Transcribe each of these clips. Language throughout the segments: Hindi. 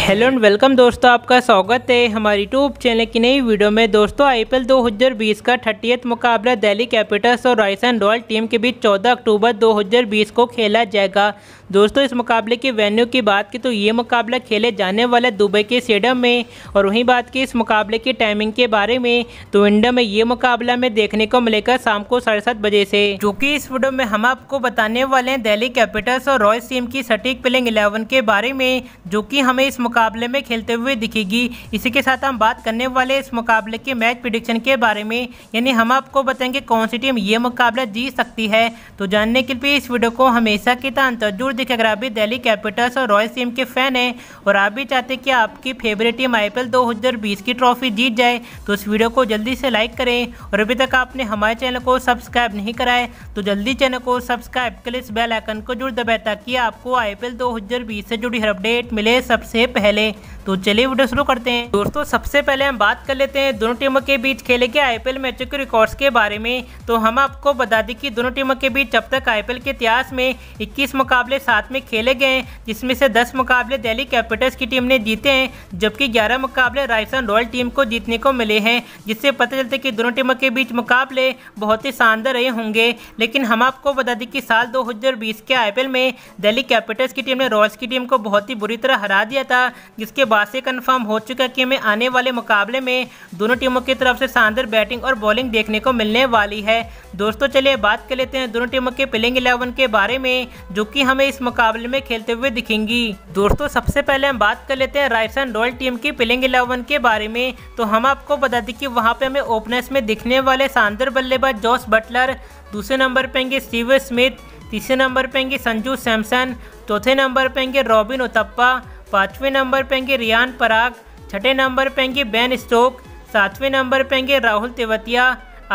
हेलो एंड वेलकम दोस्तों आपका स्वागत है हमारी यूट्यूब चैनल की नई वीडियो में दोस्तों आईपीएल 2020 का थर्टीथ मुकाबला दिल्ली कैपिटल्स और राजस्थान रॉयल टीम के बीच 14 अक्टूबर 2020 को खेला जाएगा दोस्तों इस मुकाबले की वेन्यू की बात की तो ये मुकाबला खेले जाने वाला दुबई के स्टेडियम में और वहीं बात की इस मुकाबले की टाइमिंग के बारे में तो इंडिया में ये मुकाबला में देखने को मिलेगा शाम को साढ़े बजे से जो इस वीडियो में हम आपको बताने वाले हैं दिल्ली कैपिटल्स और रॉयल टीम की सटीक प्लेइंग इलेवन के बारे में जो कि हमें इस मुकाबले में खेलते हुए दिखेगी इसी के साथ हम बात करने वाले इस मुकाबले के मैच प्रिडिक्शन के बारे में यानी हम आपको बताएंगे कौन सी टीम ये मुकाबला जीत सकती है तो जानने के लिए इस वीडियो को हमेशा की तरह अंतर जरूर दिखे अगर आप भी दिल्ली कैपिटल्स और रॉयल टीम के फैन हैं और आप भी चाहते कि आपकी फेवरेट टीम आई पी की ट्रॉफी जीत जाए तो इस वीडियो को जल्दी से लाइक करें और अभी तक आपने हमारे चैनल को सब्सक्राइब नहीं कराए तो जल्दी चैनल को सब्सक्राइब कर इस बेल आइकन को जरूर दबाए ताकि आपको आई पी से जुड़ी हर अपडेट मिले सबसे पहले पहले तो चलिए वीडियो शुरू करते हैं दोस्तों सबसे पहले हम बात कर लेते हैं दोनों टीमों के बीच खेले गए आईपीएल मैचों के रिकॉर्ड्स के बारे में तो हम आपको बता दें कि दोनों टीमों के बीच अब तक आईपीएल के इतिहास में 21 मुकाबले साथ में खेले गए हैं जिसमें से 10 मुकाबले दिल्ली कैपिटल्स की टीम ने जीते हैं जबकि ग्यारह मुकाबले राजस्थान रॉयल टीम को जीतने को मिले हैं जिससे पता चलता है कि दोनों टीमों के बीच मुकाबले बहुत ही शानदार रहे होंगे लेकिन हम आपको बता दें कि साल बीस के एल में दिल्ली कैपिटल्स की टीम ने रॉयल्स की टीम को बहुत ही बुरी तरह हरा दिया था जिसके बाद से कन्फर्म हो चुका है कि हमें आने वाले मुकाबले में दोनों टीमों की तरफ से शानदार बैटिंग और बॉलिंग देखने को मिलने वाली है दोस्तों चलिए बात कर लेते हैं दोनों टीमों के प्लेइंग इलेवन के बारे में जो कि हमें इस मुकाबले में खेलते हुए दिखेंगी दोस्तों सबसे पहले हम बात कर लेते हैं राजस्थान रॉयल टीम की प्लेइंग इलेवन के बारे में तो हम आपको बता दें कि वहाँ पे हमें ओपनर्स में दिखने वाले शानदार बल्लेबाज जॉस बटलर दूसरे नंबर पे आएंगे स्टीव स्मिथ तीसरे नंबर पे आएंगे संजू सैमसन चौथे नंबर पे आएंगे रॉबिन उतप्पा पाँचवें नंबर पर आएंगे रियान पराग छठे नंबर पर आएंगे बेन स्टोक सातवें नंबर पर आएंगे राहुल तेवतिया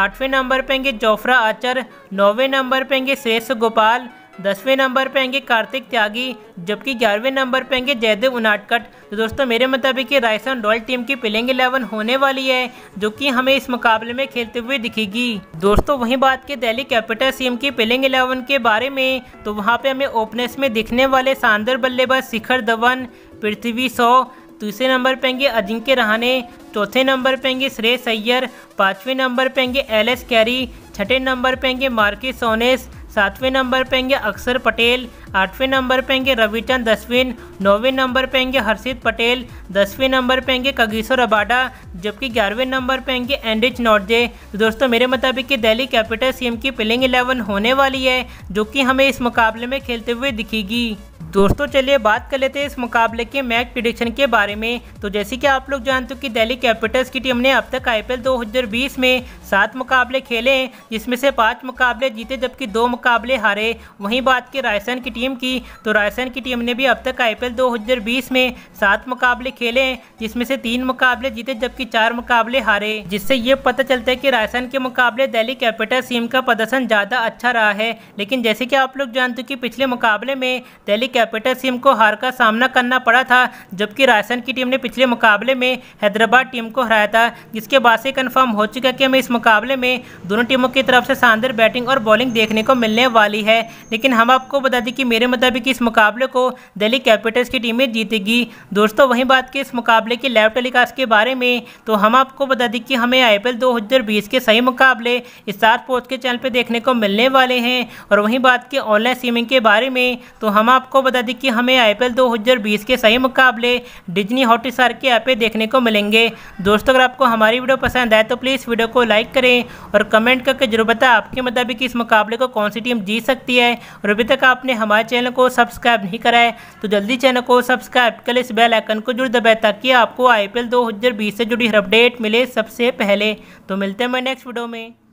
आठवें नंबर पर आएंगे जोफ्रा आचर नौवें नंबर पर आएंगे श्रेष्ठ गोपाल दसवें नंबर पे आएंगे कार्तिक त्यागी जबकि ग्यारहवें नंबर पे आएंगे जयदेव उनाटकट तो दोस्तों मेरे मुताबिक ये राजस्थान रॉयल टीम की प्लेइंग इलेवन होने वाली है जो कि हमें इस मुकाबले में खेलते हुए दिखेगी दोस्तों वहीं बात की दिल्ली कैपिटल्स टीम की प्लेइंग इलेवन के बारे में तो वहाँ पर हमें ओपनर्स में दिखने वाले शानदार बल्लेबाज शिखर धवन पृथ्वी सौ तीसरे नंबर पे आएंगे अजिंक्य रहाने चौथे नंबर पे आएंगे श्रेयस अय्यर पाँचवें नंबर पे आएंगे एल एस कैरी छठे नंबर पे आएंगे मार्किस सोनेस सातवें नंबर पे आएंगे अक्षर पटेल आठवें नंबर पे आएंगे रविचंद दसवीं नौवें नंबर पे आएंगे हर्षित पटेल दसवें नंबर पे आएंगे कगीसो अबाडा जबकि ग्यारहवें नंबर पे आएंगे एंडिच नॉर्जे तो दोस्तों मेरे मुताबिक कि दिल्ली कैपिटल सीएम की प्लेइंग इलेवन होने वाली है जो कि हमें इस मुकाबले में खेलते हुए दिखेगी दोस्तों चलिए बात कर लेते हैं इस मुकाबले के मैच प्रिडिक्शन के बारे में तो जैसे कि आप लोग जानते हो कि दिल्ली कैपिटल्स की टीम ने अब तक आईपीएल 2020 में सात मुकाबले खेले हैं जिसमें से पांच मुकाबले जीते जबकि दो मुकाबले हारे वहीं बात की राजस्थान की टीम की तो राजस्थान की टीम ने भी अब तक आईपीएल 2020 में सात मुकाबले खेले हैं जिसमें से तीन मुकाबले जीते जबकि चार मुकाबले हारे जिससे ये पता चलता है कि राजस्थान के मुकाबले दिल्ली कैपिटल्स टीम का प्रदर्शन ज़्यादा अच्छा रहा है लेकिन जैसे कि आप लोग जानते हो कि पिछले मुकाबले में दिल्ली दिल्ली कैपिटल्स टीम को हार का सामना करना पड़ा था जबकि राजस्थान की टीम ने पिछले मुकाबले में हैदराबाद टीम को हराया था जिसके बाद से कन्फर्म हो चुका कि हमें इस मुकाबले में दोनों टीमों की तरफ से शानदार बैटिंग और बॉलिंग देखने को मिलने वाली है लेकिन हम आपको बता दें कि मेरे मुताबिक इस मुकाबले को दिल्ली कैपिटल्स की टीमें जीतेगी दोस्तों वहीं बात की इस मुकाबले की लाइव टेलीकास्ट के बारे में तो हम आपको बता दें कि हमें आई पी के सही मुकाबले स्टार स्पोर्ट्स के चैनल पर देखने को मिलने वाले हैं और वहीं बात की ऑनलाइन स्ट्रीमिंग के बारे में तो हम आपको आपको बता दें कि हमें आई पी के सही मुकाबले डिजनी हॉटस्टार के यहाँ पे देखने को मिलेंगे दोस्तों अगर आपको हमारी वीडियो पसंद आए तो प्लीज़ वीडियो को लाइक करें और कमेंट करके जरूर बताएं आपके मुताबिक इस मुकाबले को कौन सी टीम जीत सकती है और अभी तक आपने हमारे चैनल को सब्सक्राइब नहीं कराए तो जल्दी चैनल को सब्सक्राइब कर इस बेल आइकन को जरूर दबाए ताकि आपको आई पी से जुड़ी हर अपडेट मिले सबसे पहले तो मिलते हैं मैं नेक्स्ट वीडियो में